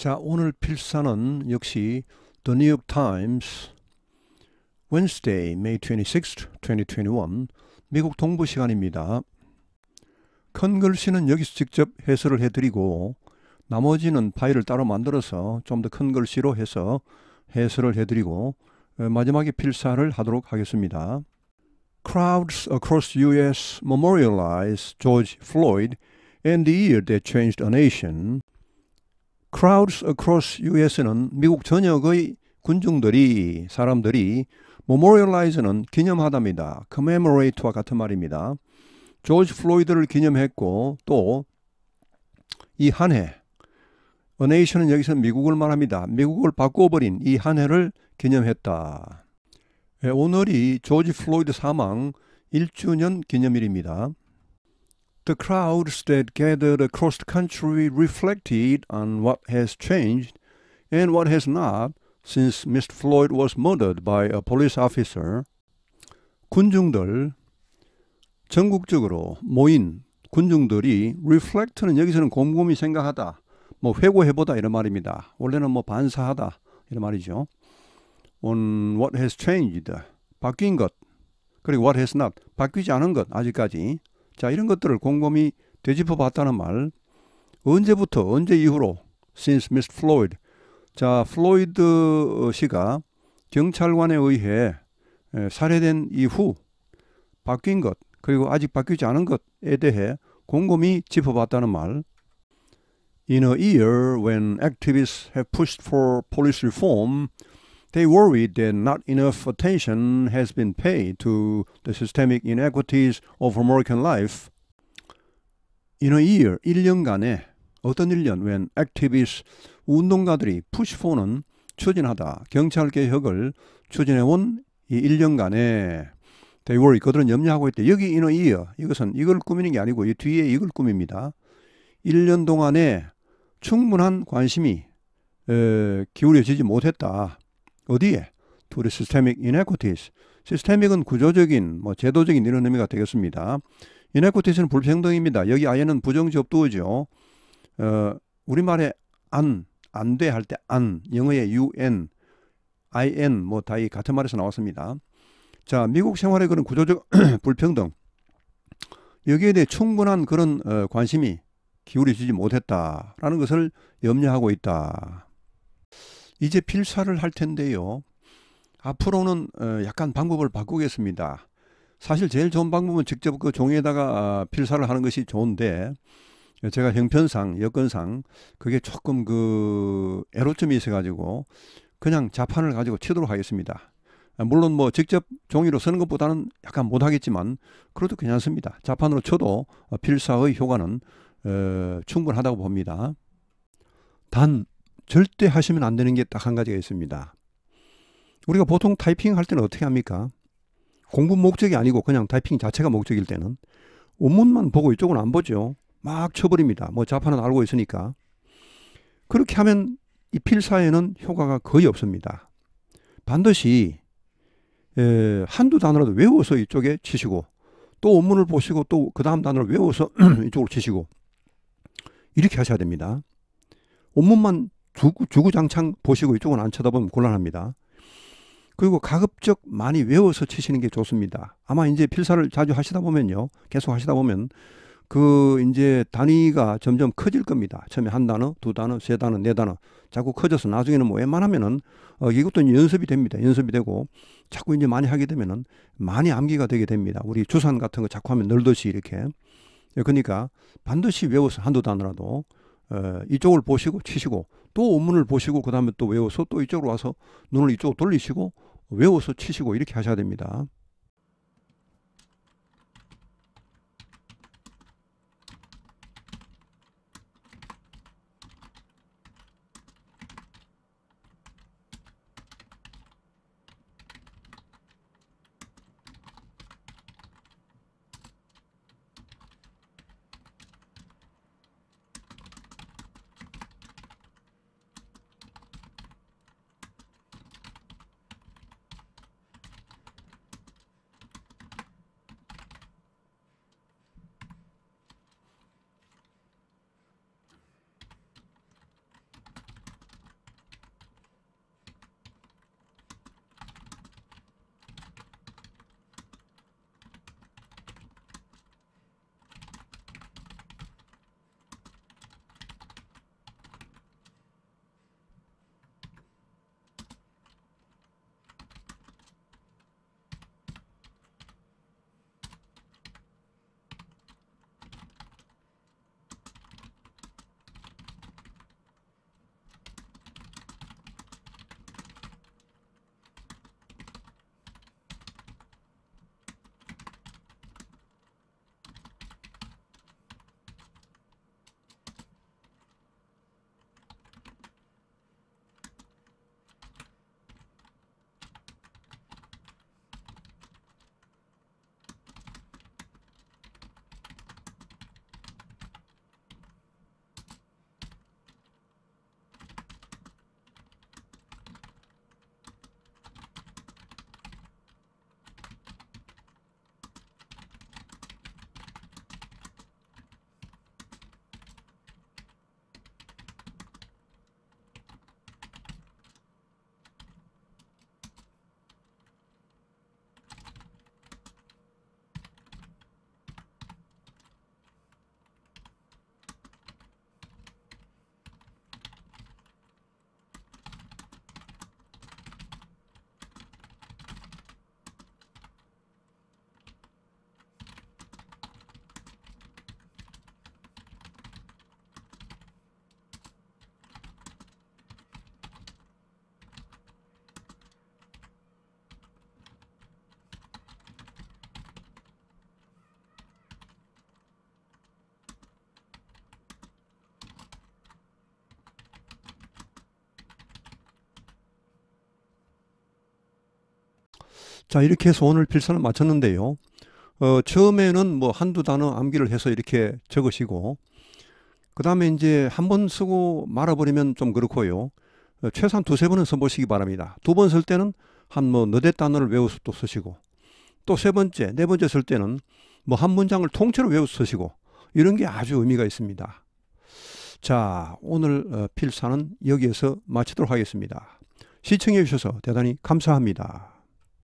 자, 오늘 필사는 역시 The New York Times Wednesday, May 26, 2021 미국 동부 시간입니다. 큰 글씨는 여기서 직접 해설을 해드리고 나머지는 파일을 따로 만들어서 좀 더 큰 글씨로 해서 해설을 해드리고 마지막에 필사를 하도록 하겠습니다. Crowds across U.S. memorialize George Floyd and the year that changed a nation. crowds across US는 미국 전역의 군중들이 사람들이 memorialize는 기념하답니다. commemorate와 같은 말입니다. 조지 플로이드를 기념했고 또 이 한해 A Nation은 여기서 미국을 말합니다. 미국을 바꿔버린 이 한 해를 기념했다. 예, 오늘이 조지 플로이드 사망 1주년 기념일입니다. The crowds that gathered across the country reflected on what has changed and what has not since Mr. Floyd was murdered by a police officer. 군중들 전국적으로 모인 군중들이 reflect는 여기서는 곰곰이 생각하다, 뭐 회고해보다 이런 말입니다. 원래는 뭐 반사하다 이런 말이죠. on what has changed 바뀐 것 그리고 what has not 바뀌지 않은 것 아직까지 자, 이런 것들을 곰곰이 되짚어 봤다는 말. 언제부터, 언제 이후로, since m i Floyd. 자, 플로이드 어, 씨가 경찰관에 의해 살해된 이후 바뀐 것, 그리고 아직 바뀌지 않은 것에 대해 곰곰이 짚어봤다는 말. In a year when activists have pushed for police reform, They worry that not enough attention has been paid to the systemic inequities of American life. In a year, 1년간에 어떤 1년 when activists, 운동가들이 push for는 추진하다, 경찰 개혁을 추진해온 이 1년간에 they were 그들은 염려하고 있대. 여기 in a year, 이것은 이걸 꾸미는 게 아니고 이 뒤에 이걸 꾸밉니다. 1년 동안에 충분한 관심이 에, 기울여지지 못했다. 어디에? To the systemic inequities. 시스테믹은 구조적인, 뭐 제도적인 이런 의미가 되겠습니다. inequities는 불평등입니다. 여기 아예는 부정접두어죠. 어, 우리말에 안, 안 돼 할 때 안, 영어의 un, in 뭐 다이 같은 말에서 나왔습니다. 자, 미국 생활의 그런 구조적 불평등 여기에 대해 충분한 그런 어, 관심이 기울여지 못했다라는 것을 염려하고 있다. 이제 필사를 할 텐데요. 앞으로는 어, 약간 방법을 바꾸겠습니다. 사실 제일 좋은 방법은 직접 그 종이에다가 아, 필사를 하는 것이 좋은데 제가 형편상 여건상 그게 조금 그 애로점이 있어가지고 그냥 자판을 가지고 치도록 하겠습니다. 아, 물론 뭐 직접 종이로 쓰는 것보다는 약간 못하겠지만 그래도 괜찮습니다. 자판으로 쳐도 어, 필사의 효과는 어, 충분하다고 봅니다. 단 절대 하시면 안 되는 게 딱 한 가지가 있습니다. 우리가 보통 타이핑 할 때는 어떻게 합니까? 공부 목적이 아니고 그냥 타이핑 자체가 목적일 때는 원문만 보고 이쪽은 안 보죠. 막 쳐버립니다. 뭐 자판은 알고 있으니까. 그렇게 하면 이 필사에는 효과가 거의 없습니다. 반드시 에, 한두 단어라도 외워서 이쪽에 치시고 또 원문을 보시고 또 그 다음 단어를 외워서 이쪽으로 치시고 이렇게 하셔야 됩니다. 원문만 주구, 장창 보시고 이쪽은 안 쳐다보면 곤란합니다. 그리고 가급적 많이 외워서 치시는 게 좋습니다. 아마 이제 필사를 자주 하시다 보면요. 계속 하시다 보면 그 이제 단위가 점점 커질 겁니다. 처음에 한 단어, 두 단어, 세 단어, 네 단어 자꾸 커져서 나중에는 뭐 웬만하면은 어, 이것도 연습이 됩니다. 연습이 되고 자꾸 이제 많이 하게 되면은 많이 암기가 되게 됩니다. 우리 주산 같은 거 자꾸 하면 늘듯이 이렇게 예, 그러니까 반드시 외워서 한두 단어라도 어, 이쪽을 보시고 치시고 또 원문을 보시고 그 다음에 또 외워서 또 이쪽으로 와서 눈을 이쪽으로 돌리시고 외워서 치시고 이렇게 하셔야 됩니다. 자, 이렇게 해서 오늘 필사는 마쳤는데요. 어, 처음에는 뭐 한두 단어 암기를 해서 이렇게 적으시고, 그 다음에 이제 한 번 쓰고 말아버리면 좀 그렇고요. 어, 최소한 두세 번은 써보시기 바랍니다. 두 번 쓸 때는 한 뭐 너댓 단어를 외워서 또 쓰시고, 또 세 번째, 네 번째 쓸 때는 뭐 한 문장을 통째로 외워서 쓰시고, 이런 게 아주 의미가 있습니다. 자, 오늘 어, 필사는 여기에서 마치도록 하겠습니다. 시청해 주셔서 대단히 감사합니다.